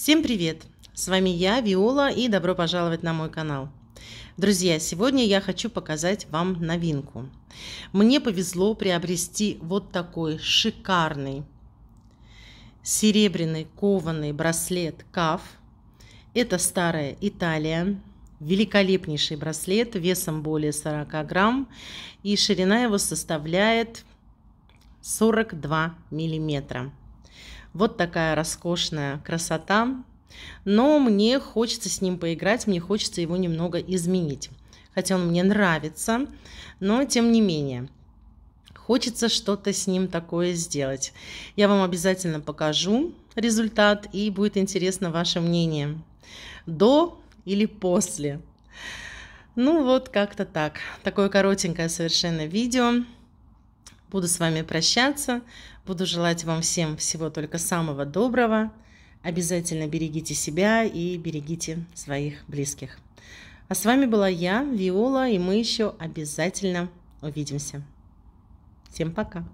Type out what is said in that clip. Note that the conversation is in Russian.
Всем привет! С вами я, Виола, и добро пожаловать на мой канал. Друзья, сегодня я хочу показать вам новинку. Мне повезло приобрести вот такой шикарный серебряный кованый браслет КАФ. Это старая Италия. Великолепнейший браслет весом более 40 грамм и ширина его составляет 42 миллиметра. Вот такая роскошная красота. Но мне хочется с ним поиграть, мне хочется его немного изменить. Хотя он мне нравится, но тем не менее. Хочется что-то с ним такое сделать. Я вам обязательно покажу результат и будет интересно ваше мнение. До или после? Ну вот как-то так. Такое коротенькое совершенно видео буду с вами прощаться, буду желать вам всем всего только самого доброго. Обязательно берегите себя и берегите своих близких. А с вами была я, Виола, и мы еще обязательно увидимся. Всем пока!